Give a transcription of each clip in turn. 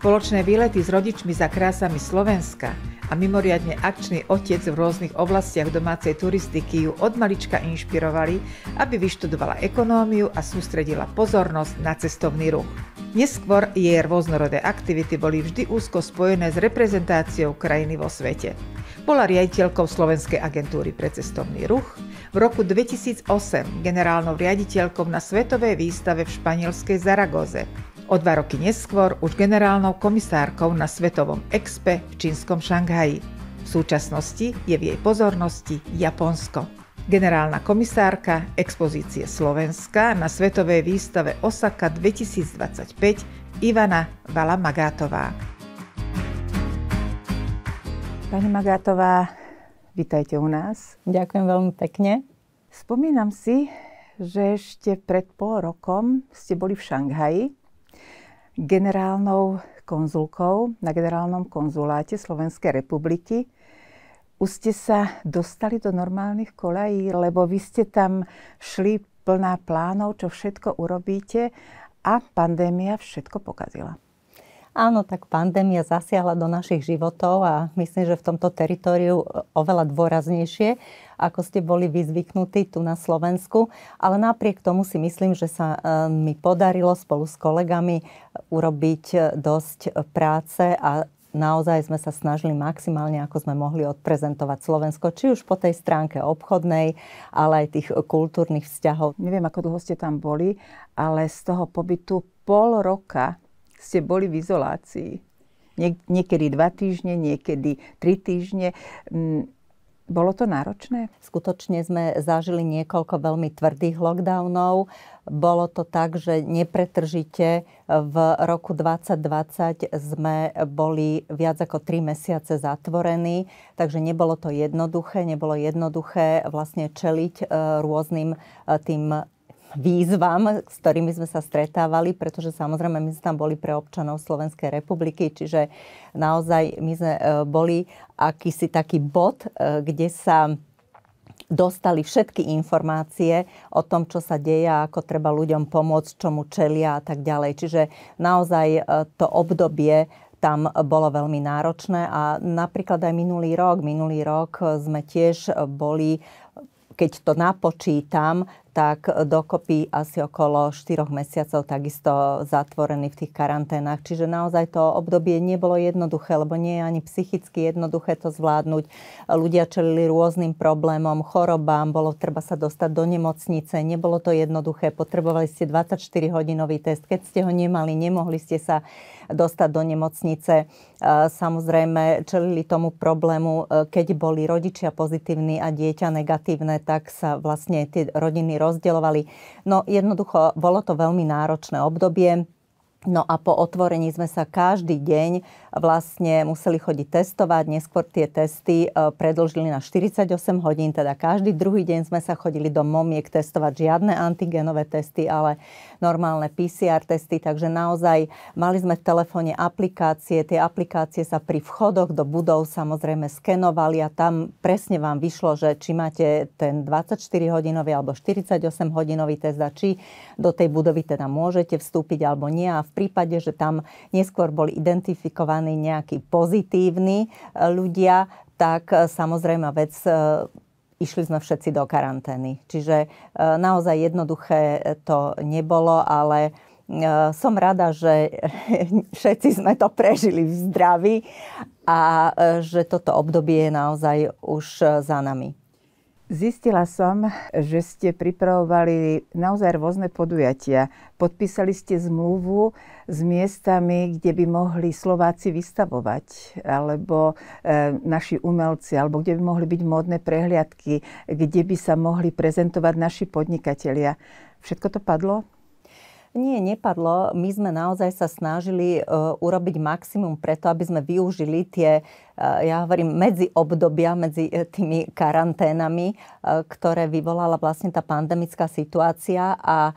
Spoločné výlety s rodičmi za krásami Slovenska a mimoriadne akčný otec v rôznych oblastiach domácej turistiky ju od malička inšpirovali, aby vyštudovala ekonómiu a sústredila pozornosť na cestovný ruch. Neskôr jej rôznorodé aktivity boli vždy úzko spojené s reprezentáciou krajiny vo svete. Bola riaditeľkou Slovenskej agentúry pre cestovný ruch, v roku 2008 generálnou riaditeľkou na Svetovej výstave v španielskej Zaragoze, O dva roky neskôr už generálnou komisárkou na Svetovom expe v čínskom Šanghaji. V súčasnosti je v jej pozornosti Japonsko. Generálna komisárka expozície Slovenska na Svetovej výstave Osaka 2025 Ivana Vala Magátová. Pani Magátová, vitajte u nás. Ďakujem veľmi pekne. Spomínam si, že ešte pred pol rokom ste boli v Šanghaji generálnou konzulkou na generálnom konzuláte Slovenskej republiky. Už ste sa dostali do normálnych kolejí, lebo vy ste tam šli plná plánov, čo všetko urobíte a pandémia všetko pokazila. Áno, tak pandémia zasiahla do našich životov a myslím, že v tomto teritoriu e, oveľa dôraznejšie, ako ste boli vyzvyknutí tu na Slovensku. Ale napriek tomu si myslím, že sa e, mi podarilo spolu s kolegami e, urobiť dosť práce a naozaj sme sa snažili maximálne, ako sme mohli odprezentovať Slovensko, či už po tej stránke obchodnej, ale aj tých kultúrnych vzťahov. Neviem, ako dlho ste tam boli, ale z toho pobytu pol roka ste boli v izolácii. Niek- niekedy dva týždne, niekedy tri týždne. Mm, bolo to náročné? Skutočne sme zažili niekoľko veľmi tvrdých lockdownov. Bolo to tak, že nepretržite v roku 2020 sme boli viac ako 3 mesiace zatvorení, takže nebolo to jednoduché, nebolo jednoduché vlastne čeliť eh, rôznym eh, tým výzvam, s ktorými sme sa stretávali, pretože samozrejme my sme tam boli pre občanov Slovenskej republiky, čiže naozaj my sme e, boli akýsi taký bod, e, kde sa dostali všetky informácie o tom, čo sa deje, ako treba ľuďom pomôcť, čomu čelia a tak ďalej. Čiže naozaj e, to obdobie tam bolo veľmi náročné a napríklad aj minulý rok, minulý rok sme tiež boli keď to napočítam, tak dokopy asi okolo 4 mesiacov takisto zatvorení v tých karanténach. Čiže naozaj to obdobie nebolo jednoduché, lebo nie je ani psychicky jednoduché to zvládnuť. Ľudia čelili rôznym problémom, chorobám, bolo treba sa dostať do nemocnice, nebolo to jednoduché, potrebovali ste 24-hodinový test, keď ste ho nemali, nemohli ste sa dostať do nemocnice. E, samozrejme, čelili tomu problému, e, keď boli rodičia pozitívni a dieťa negatívne, tak sa vlastne tie rodiny rozdielovali. No jednoducho, bolo to veľmi náročné obdobie. No a po otvorení sme sa každý deň vlastne museli chodiť testovať. Neskôr tie testy e, predlžili na 48 hodín, teda každý druhý deň sme sa chodili do momiek testovať žiadne antigenové testy, ale normálne PCR testy, takže naozaj mali sme v telefóne aplikácie, tie aplikácie sa pri vchodoch do budov samozrejme skenovali a tam presne vám vyšlo, že či máte ten 24-hodinový alebo 48-hodinový test a či do tej budovy teda môžete vstúpiť alebo nie a v prípade, že tam neskôr boli identifikované takzvaní nejakí pozitívni e, ľudia, tak e, samozrejme vec e, išli sme všetci do karantény. Čiže naozaj jednoduché to nebolo, ale som rada, že všetci sme to prežili v zdraví a že toto obdobie je naozaj už za nami. Zistila som, že ste pripravovali naozaj rôzne podujatia. Podpísali ste zmluvu s miestami, kde by mohli Slováci vystavovať, alebo e, naši umelci, alebo kde by mohli byť módne prehliadky, kde by sa mohli prezentovať naši podnikatelia. Všetko to padlo? Nie, nepadlo. My sme naozaj sa snažili e, urobiť maximum preto, aby sme využili tie Eh, ja hovorím, medzi obdobia, medzi eh, tými karanténami, eh, ktoré vyvolala vlastne tá pandemická situácia a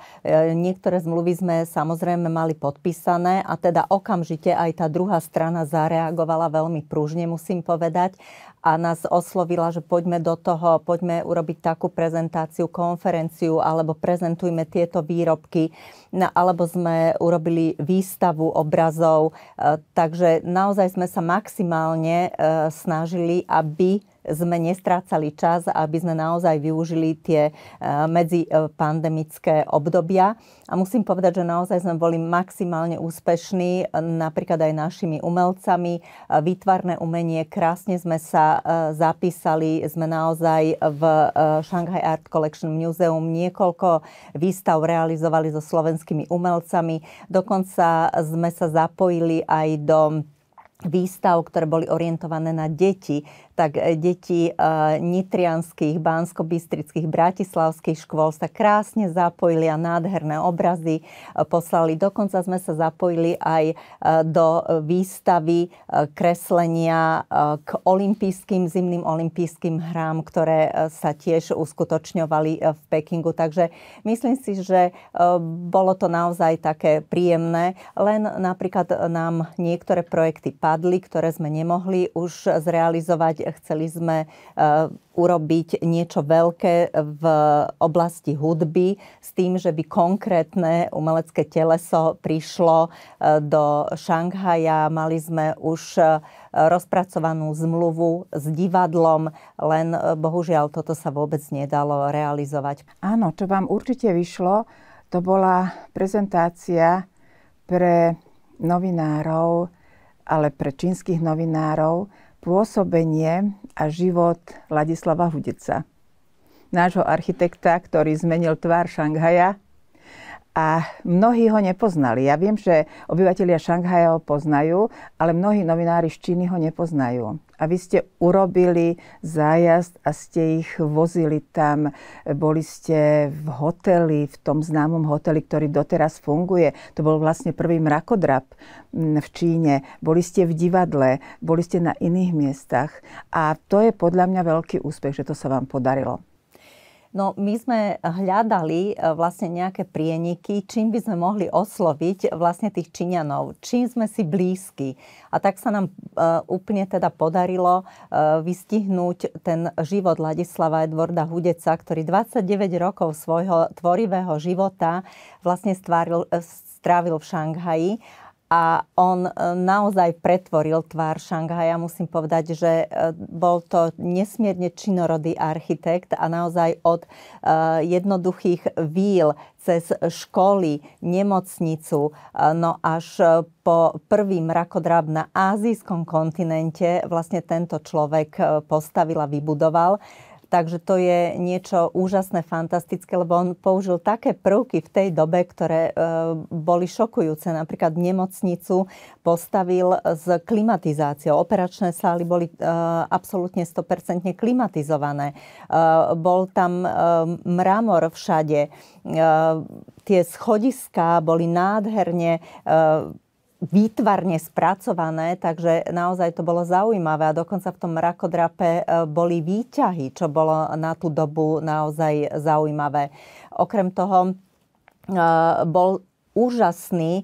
niektoré zmluvy sme samozrejme mali podpísané a teda okamžite aj tá druhá strana zareagovala veľmi prúžne, musím povedať a nás oslovila, že poďme do toho, poďme urobiť takú prezentáciu, konferenciu alebo prezentujme tieto výrobky, no, alebo sme urobili výstavu obrazov. Takže naozaj sme sa maximálne E, snažili, aby sme nestrácali čas, aby sme naozaj využili tie e, medzipandemické e, obdobia. A musím povedať, že naozaj sme boli maximálne úspešní, napríklad aj našimi umelcami. Výtvarné umenie, krásne sme sa zapísali, sme naozaj v Shanghai Art Collection Museum niekoľko výstav realizovali so slovenskými umelcami. Dokonca sme sa zapojili aj do výstav, ktoré boli orientované na deti, tak e, deti e, nitrianských, bánsko bystrických bratislavských škôl sa krásne zapojili a nádherné obrazy e, poslali. Dokonca sme sa zapojili aj do výstavy kreslenia k olympijským, zimným olympijským hrám, ktoré sa tiež uskutočňovali v Pekingu. Takže myslím si, že bolo to naozaj také príjemné, len napríklad nám niektoré projekty padli, ktoré sme nemohli už zrealizovať Chceli sme e, urobiť niečo veľké v oblasti hudby s tým, že by konkrétne umelecké teleso prišlo e, do Šanghaja. Mali sme už e, rozpracovanú zmluvu s divadlom, len bohužiaľ toto sa vôbec nedalo realizovať. Áno, čo vám určite vyšlo, to bola prezentácia pre novinárov, ale pre čínskych novinárov, pôsobenie a život Ladislava Hudeca, nášho architekta, ktorý zmenil tvár Šanghaja a mnohí ho nepoznali. Ja viem, že obyvateľia Šanghaja ho poznajú, ale mnohí novinári z Číny ho nepoznajú. A vy ste urobili zájazd a ste ich vozili tam. Boli ste v hoteli, v tom známom hoteli, ktorý doteraz funguje. To bol vlastne prvý mrakodrap mm, v Číne. Boli ste v divadle, boli ste na iných miestach. A to je podľa mňa veľký úspech, že to sa vám podarilo. No my sme hľadali e, vlastne nejaké prieniky, čím by sme mohli osloviť vlastne tých Číňanov, čím sme si blízki. A tak sa nám e, úplne teda podarilo e, vystihnúť ten život Ladislava Edvarda Hudeca, ktorý 29 rokov svojho tvorivého života vlastne stváril, strávil v Šanghaji a on e, naozaj pretvoril tvár Šanghaja. Musím povedať, že e, bol to nesmierne činorodý architekt a naozaj od e, jednoduchých víl cez školy, nemocnicu, no až po prvý mrakodrab na azijskom kontinente vlastne tento človek postavil a vybudoval. Takže to je niečo úžasné, fantastické, lebo on použil také prvky v tej dobe, ktoré e, boli šokujúce. Napríklad nemocnicu postavil s klimatizáciou. Operačné sály boli e, absolútne 100% klimatizované. E, bol tam e, mramor všade. E, tie schodiská boli nádherne e, výtvarne spracované, takže naozaj to bolo zaujímavé a dokonca v tom mrakodrape e, boli výťahy, čo bolo na tú dobu naozaj zaujímavé. Okrem toho e, bol úžasný e,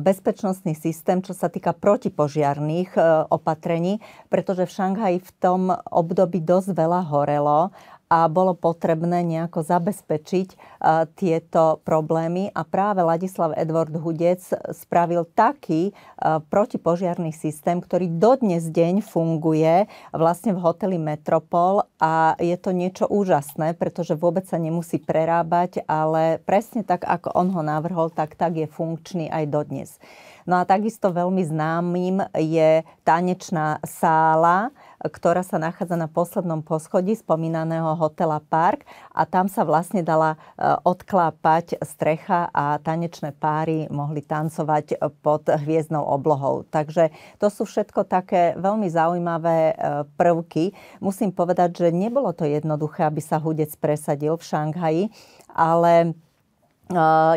bezpečnostný systém, čo sa týka protipožiarných opatrení, pretože v Šanghaji v tom období dosť veľa horelo a bolo potrebné nejako zabezpečiť e, tieto problémy a práve Ladislav Edward Hudec spravil taký e, protipožiarný systém, ktorý dodnes deň funguje vlastne v hoteli Metropol a je to niečo úžasné, pretože vôbec sa nemusí prerábať, ale presne tak, ako on ho navrhol, tak tak je funkčný aj dodnes. No a takisto veľmi známym je tanečná sála, ktorá sa nachádza na poslednom poschodí spomínaného hotela Park a tam sa vlastne dala e, odklápať strecha a tanečné páry mohli tancovať pod hviezdnou oblohou. Takže to sú všetko také veľmi zaujímavé e, prvky. Musím povedať, že nebolo to jednoduché, aby sa hudec presadil v Šanghaji, ale e,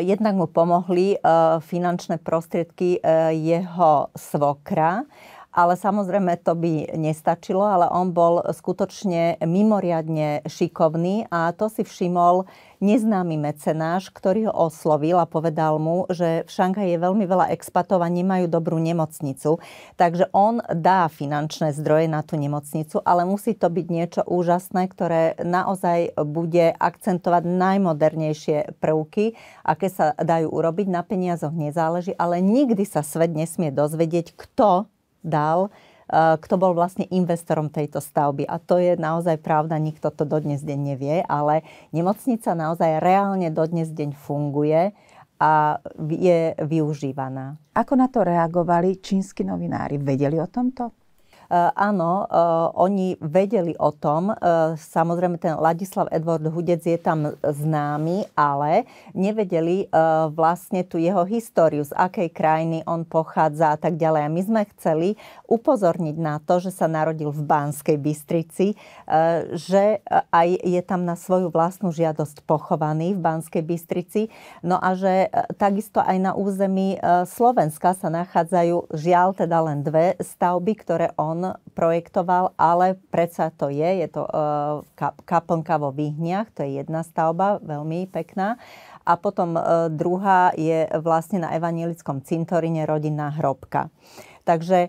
jednak mu pomohli finančné prostriedky jeho svokra ale samozrejme to by nestačilo, ale on bol skutočne mimoriadne šikovný a to si všimol neznámy mecenáš, ktorý ho oslovil a povedal mu, že v Šanghaji je veľmi veľa expatov a nemajú dobrú nemocnicu. Takže on dá finančné zdroje na tú nemocnicu, ale musí to byť niečo úžasné, ktoré naozaj bude akcentovať najmodernejšie prvky, aké sa dajú urobiť. Na peniazoch nezáleží, ale nikdy sa svet nesmie dozvedieť, kto dal, eh, kto bol vlastne investorom tejto stavby. A to je naozaj pravda, nikto to dodnes deň nevie, ale nemocnica naozaj reálne dodnes deň funguje a je využívaná. Ako na to reagovali čínsky novinári? Vedeli o tomto? Eh, áno, eh, oni vedeli o tom, eh, samozrejme ten Ladislav Edward Hudec je tam známy, ale nevedeli vlastne tú jeho históriu, z akej krajiny on pochádza a tak ďalej. A my sme chceli upozorniť na to, že sa narodil v Banskej Bystrici, že aj je tam na svoju vlastnú žiadosť pochovaný v Banskej Bystrici, no a že takisto aj na území Slovenska sa nachádzajú žiaľ teda len dve stavby, ktoré on on projektoval, ale predsa to je, je to e, kaplnka vo Výhniach, to je jedna stavba, veľmi pekná. A potom e, druhá je vlastne na evanielickom cintorine rodinná hrobka. Takže e,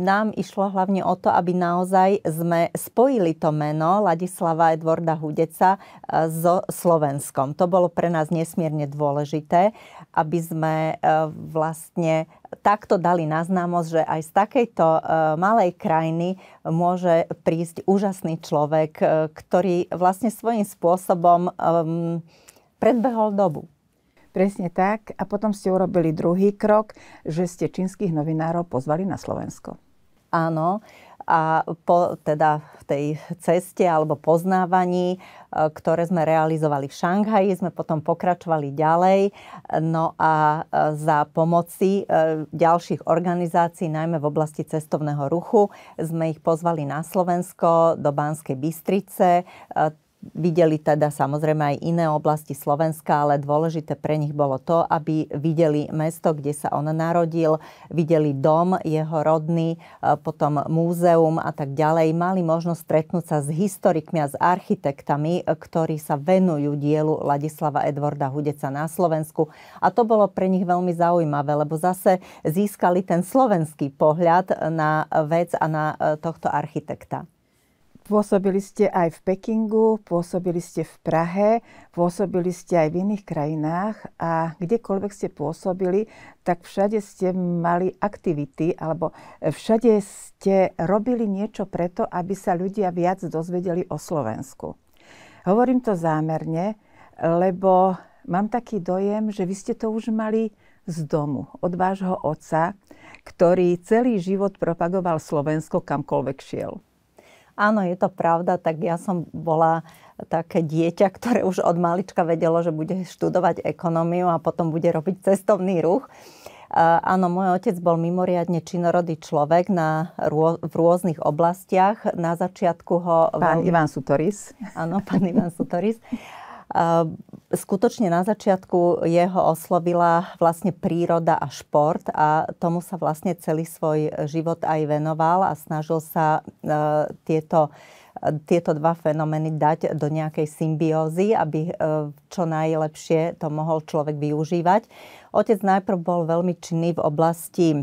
nám išlo hlavne o to, aby naozaj sme spojili to meno Ladislava Edvorda Hudeca e, so Slovenskom. To bolo pre nás nesmierne dôležité, aby sme e, vlastne takto dali na známosť, že aj z takejto malej krajiny môže prísť úžasný človek, ktorý vlastne svojím spôsobom predbehol dobu. Presne tak. A potom ste urobili druhý krok, že ste čínskych novinárov pozvali na Slovensko. Áno. A po teda v tej ceste alebo poznávaní, e, ktoré sme realizovali v Šanghaji, sme potom pokračovali ďalej. No a e, za pomoci e, ďalších organizácií, najmä v oblasti cestovného ruchu, sme ich pozvali na Slovensko, do Banskej Bystrice videli teda samozrejme aj iné oblasti Slovenska, ale dôležité pre nich bolo to, aby videli mesto, kde sa on narodil, videli dom jeho rodný, e, potom múzeum a tak ďalej. Mali možnosť stretnúť sa s historikmi a s architektami, e, ktorí sa venujú dielu Ladislava Edvarda Hudeca na Slovensku. A to bolo pre nich veľmi zaujímavé, lebo zase získali ten slovenský pohľad na vec a na e, tohto architekta. Pôsobili ste aj v Pekingu, pôsobili ste v Prahe, pôsobili ste aj v iných krajinách a kdekoľvek ste pôsobili, tak všade ste mali aktivity alebo všade ste robili niečo preto, aby sa ľudia viac dozvedeli o Slovensku. Hovorím to zámerne, lebo mám taký dojem, že vy ste to už mali z domu, od vášho otca, ktorý celý život propagoval Slovensko kamkoľvek šiel. Áno, je to pravda, tak ja som bola také dieťa, ktoré už od malička vedelo, že bude študovať ekonómiu a potom bude robiť cestovný ruch. Áno, môj otec bol mimoriadne činorodý človek na, v rôznych oblastiach. Na začiatku ho... Pán veľmi... Ivan Sutoris. Áno, pán Ivan Sutoris. Ehm, skutočne na začiatku jeho oslovila vlastne príroda a šport a tomu sa vlastne celý svoj život aj venoval a snažil sa e, tieto, tieto dva fenomény dať do nejakej symbiózy, aby e, čo najlepšie to mohol človek využívať. Otec najprv bol veľmi činný v oblasti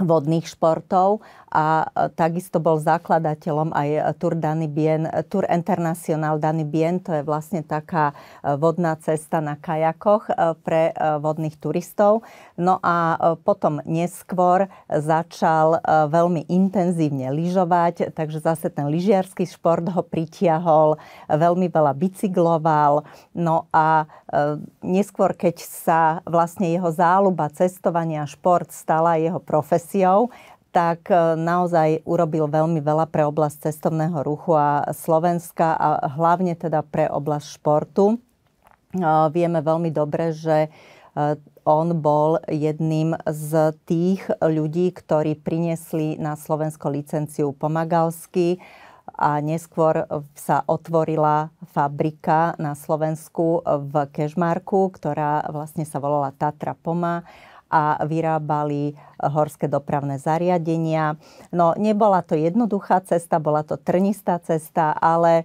vodných športov a e, takisto bol zakladateľom aj e, Tour, Dani Bien, e, Tour International Dani Bien, to je vlastne taká vodná cesta na kajakoch pre vodných turistov. No a potom neskôr začal veľmi intenzívne lyžovať, takže zase ten lyžiarsky šport ho pritiahol, veľmi veľa bicykloval, no a Ehm, neskôr, keď sa vlastne jeho záľuba cestovania a šport stala jeho profesiou, tak e, naozaj urobil veľmi veľa pre oblasť cestovného ruchu a Slovenska a hlavne teda pre oblasť športu. Ehm, vieme veľmi dobre, že e, on bol jedným z tých ľudí, ktorí priniesli na Slovensko licenciu Pomagalsky a neskôr sa otvorila fabrika na Slovensku v Kežmarku, ktorá vlastne sa volala Tatra Poma a vyrábali horské dopravné zariadenia. No nebola to jednoduchá cesta, bola to trnistá cesta, ale e,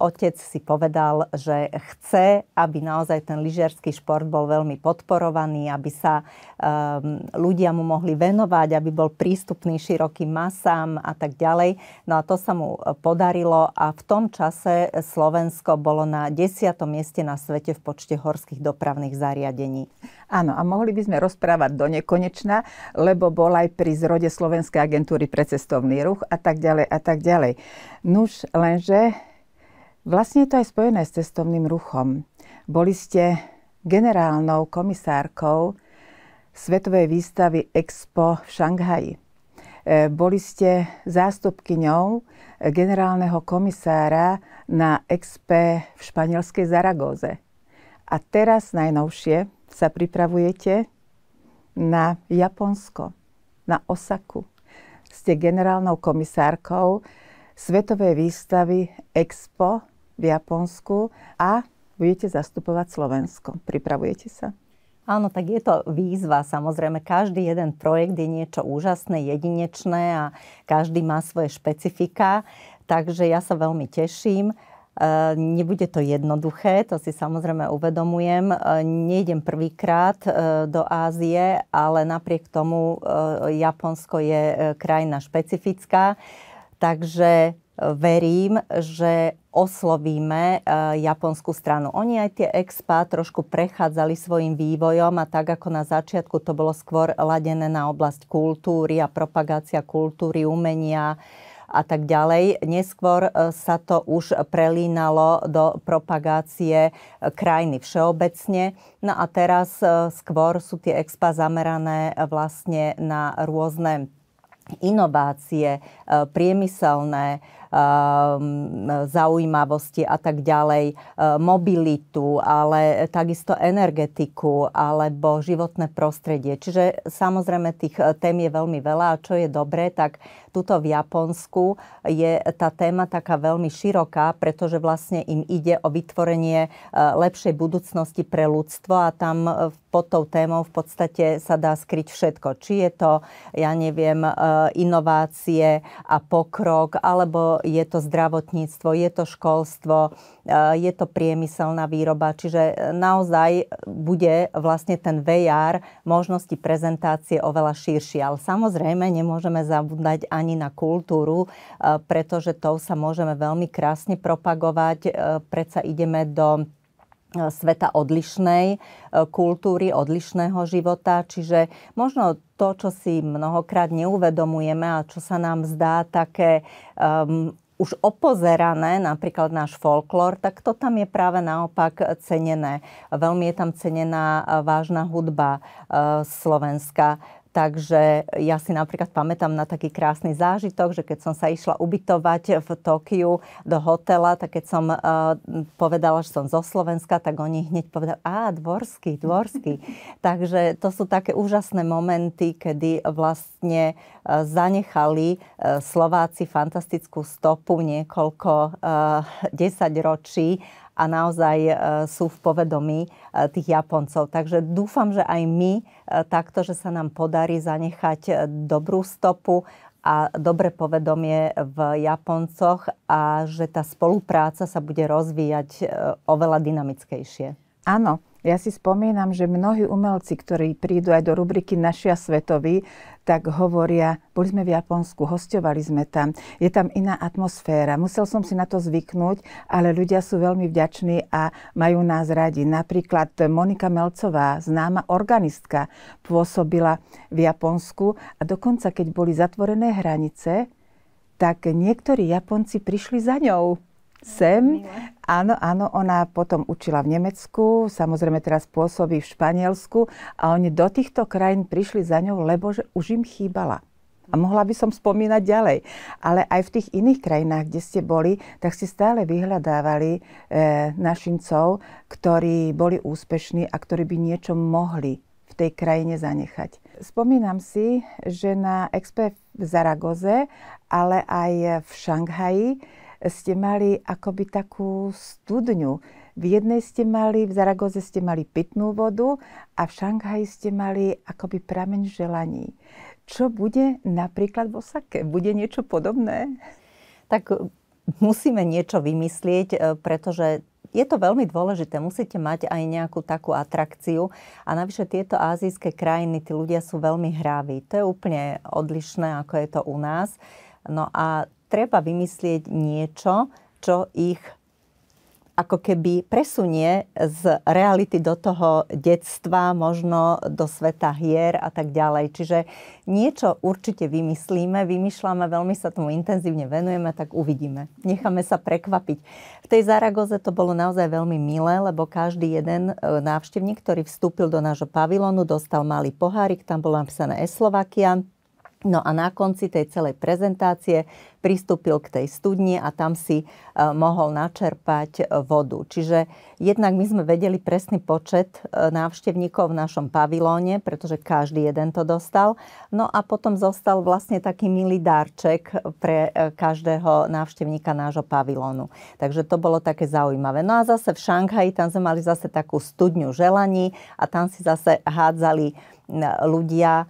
otec si povedal, že chce, aby naozaj ten lyžiarsky šport bol veľmi podporovaný, aby sa ehm, ľudia mu mohli venovať, aby bol prístupný širokým masám a tak ďalej. No a to sa mu e, podarilo a v tom čase Slovensko bolo na 10. mieste na svete v počte horských dopravných zariadení. Áno, a mohli by sme rozprávať do nekonečna, lebo lebo bol aj pri zrode Slovenskej agentúry pre cestovný ruch a tak ďalej a tak ďalej. Nuž, lenže vlastne je to aj spojené s cestovným ruchom. Boli ste generálnou komisárkou Svetovej výstavy Expo v Šanghaji. E, boli ste zástupkyňou generálneho komisára na expo v španielskej Zaragóze. A teraz najnovšie sa pripravujete na Japonsko, na Osaku. Ste generálnou komisárkou Svetovej výstavy Expo v Japonsku a budete zastupovať Slovensko. Pripravujete sa? Áno, tak je to výzva. Samozrejme, každý jeden projekt je niečo úžasné, jedinečné a každý má svoje špecifika. Takže ja sa veľmi teším. E, nebude to jednoduché, to si samozrejme uvedomujem. E, nejdem prvýkrát e, do Ázie, ale napriek tomu Japonsko je krajina špecifická, takže verím, že oslovíme japonskú stranu. Oni aj tie expa trošku prechádzali svojim vývojom a tak ako na začiatku to bolo skôr ladené na oblasť kultúry a propagácia kultúry, umenia, a tak ďalej. Neskôr e, sa to už prelínalo do propagácie e, krajiny všeobecne. No a teraz e, skôr sú tie expa zamerané vlastne na rôzne inovácie, priemyselné, Um, zaujímavosti a tak ďalej, uh, mobilitu, ale takisto energetiku alebo životné prostredie. Čiže samozrejme tých eh, tém je veľmi veľa a čo je dobré, tak tuto v Japonsku je tá téma taká veľmi široká, pretože vlastne im ide o vytvorenie eh, lepšej budúcnosti pre ľudstvo a tam eh, pod tou témou v podstate sa dá skryť všetko. Či je to, ja neviem, inovácie a pokrok, alebo je to zdravotníctvo, je to školstvo, e, je to priemyselná výroba. Čiže e, naozaj bude vlastne ten VR možnosti prezentácie oveľa širší. Ale samozrejme nemôžeme zabúdať ani na kultúru, e, pretože tou sa môžeme veľmi krásne propagovať. Predsa ideme do E, sveta odlišnej e, kultúry, odlišného života. Čiže možno to, čo si mnohokrát neuvedomujeme a čo sa nám zdá také um, už opozerané, napríklad náš folklór, tak to tam je práve naopak cenené. Veľmi je tam cenená e, vážna hudba uh, Slovenska. Takže ja si napríklad pamätám na taký krásny zážitok, že keď som sa išla ubytovať v Tokiu do hotela, tak keď som uh, povedala, že som zo Slovenska, tak oni hneď povedali, a dvorský, dvorský. Takže to sú také úžasné momenty, kedy vlastne uh, zanechali uh, Slováci fantastickú stopu niekoľko uh, desaťročí a naozaj e, sú v povedomí e, tých Japoncov. Takže dúfam, že aj my e, takto, že sa nám podarí zanechať dobrú stopu a dobre povedomie v Japoncoch a že tá spolupráca sa bude rozvíjať oveľa dynamickejšie. Áno, ja si spomínam, že mnohí umelci, ktorí prídu aj do rubriky Našia svetovi, tak hovoria, boli sme v Japonsku, hostovali sme tam, je tam iná atmosféra. Musel som si na to zvyknúť, ale ľudia sú veľmi vďační a majú nás radi. Napríklad Monika Melcová, známa organistka, pôsobila v Japonsku a dokonca, keď boli zatvorené hranice, tak niektorí Japonci prišli za ňou sem. Áno, áno, ona potom učila v Nemecku, samozrejme teraz pôsobí v Španielsku a oni do týchto krajín prišli za ňou, lebo že už im chýbala. A mohla by som spomínať ďalej. Ale aj v tých iných krajinách, kde ste boli, tak ste stále vyhľadávali e, našincov, ktorí boli úspešní a ktorí by niečo mohli v tej krajine zanechať. Spomínam si, že na Expe v Zaragoze, ale aj v Šanghaji ste mali akoby takú studňu. V jednej ste mali, v Zaragoze ste mali pitnú vodu a v Šanghaji ste mali akoby prameň želaní. Čo bude napríklad v Osake? Bude niečo podobné? Tak e, musíme niečo vymyslieť, e, pretože je to veľmi dôležité. Musíte mať aj nejakú takú atrakciu. A navyše tieto azijské krajiny, tí ľudia sú veľmi hráví. To je úplne odlišné, ako je to u nás. No a treba vymyslieť niečo, čo ich ako keby presunie z reality do toho detstva, možno do sveta hier a tak ďalej. Čiže niečo určite vymyslíme, vymýšľame, veľmi sa tomu intenzívne venujeme, tak uvidíme. Necháme sa prekvapiť. V tej Zaragoze to bolo naozaj veľmi milé, lebo každý jeden e, návštevník, ktorý vstúpil do nášho pavilónu, dostal malý pohárik, tam bolo napísané Eslovakia. No a na konci tej celej prezentácie pristúpil k tej studni a tam si e, mohol načerpať e, vodu. Čiže jednak my sme vedeli presný počet e, návštevníkov v našom pavilóne, pretože každý jeden to dostal. No a potom zostal vlastne taký milý darček pre každého návštevníka nášho pavilónu. Takže to bolo také zaujímavé. No a zase v Šanghaji tam sme mali zase takú studňu želaní a tam si zase hádzali ľudia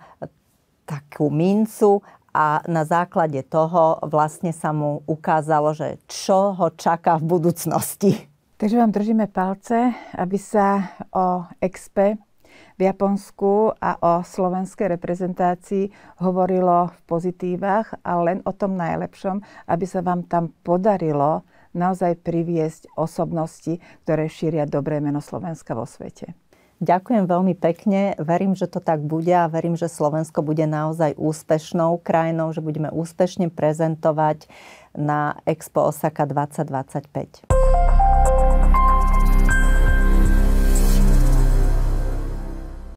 takú mincu a na základe toho vlastne sa mu ukázalo, že čo ho čaká v budúcnosti. Takže vám držíme palce, aby sa o expe v Japonsku a o slovenskej reprezentácii hovorilo v pozitívach a len o tom najlepšom, aby sa vám tam podarilo naozaj priviesť osobnosti, ktoré šíria dobré meno Slovenska vo svete. Ďakujem veľmi pekne. Verím, že to tak bude a verím, že Slovensko bude naozaj úspešnou krajinou, že budeme úspešne prezentovať na Expo Osaka 2025.